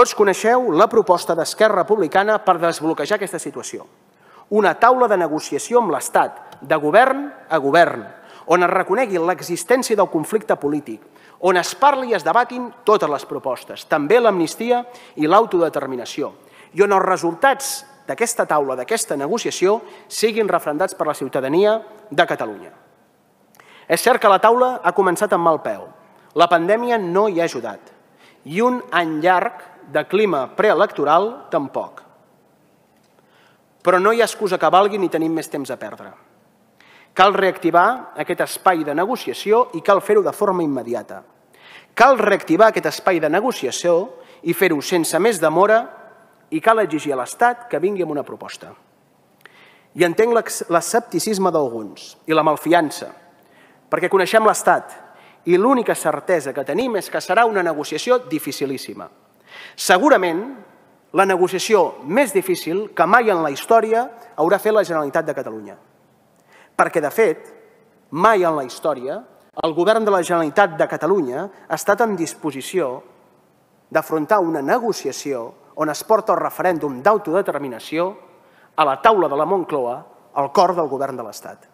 Tots coneixeu la proposta d'Esquerra Republicana per desbloquejar aquesta situació. Una taula de negociació amb l'Estat, de govern a govern, on es reconegui l'existència del conflicte polític, on es parli i es debatin totes les propostes, també l'amnistia i l'autodeterminació, i on els resultats d'aquesta taula, d'aquesta negociació, siguin refrendats per la ciutadania de Catalunya. És cert que la taula ha començat amb mal peu. La pandèmia no hi ha ajudat. I un any llarg de clima preelectoral, tampoc. Però no hi ha excusa que valgui ni tenim més temps a perdre. Cal reactivar aquest espai de negociació i cal fer-ho de forma immediata. Cal reactivar aquest espai de negociació i fer-ho sense més demora i cal exigir a l'Estat que vingui amb una proposta. I entenc l'escepticisme d'alguns i la malfiança, perquè coneixem l'Estat i l'única certesa que tenim és que serà una negociació dificilíssima. Segurament, la negociació més difícil que mai en la història haurà fet la Generalitat de Catalunya. Perquè, de fet, mai en la història el govern de la Generalitat de Catalunya ha estat en disposició d'afrontar una negociació on es porta el referèndum d'autodeterminació a la taula de la Moncloa, al cor del govern de l'Estat.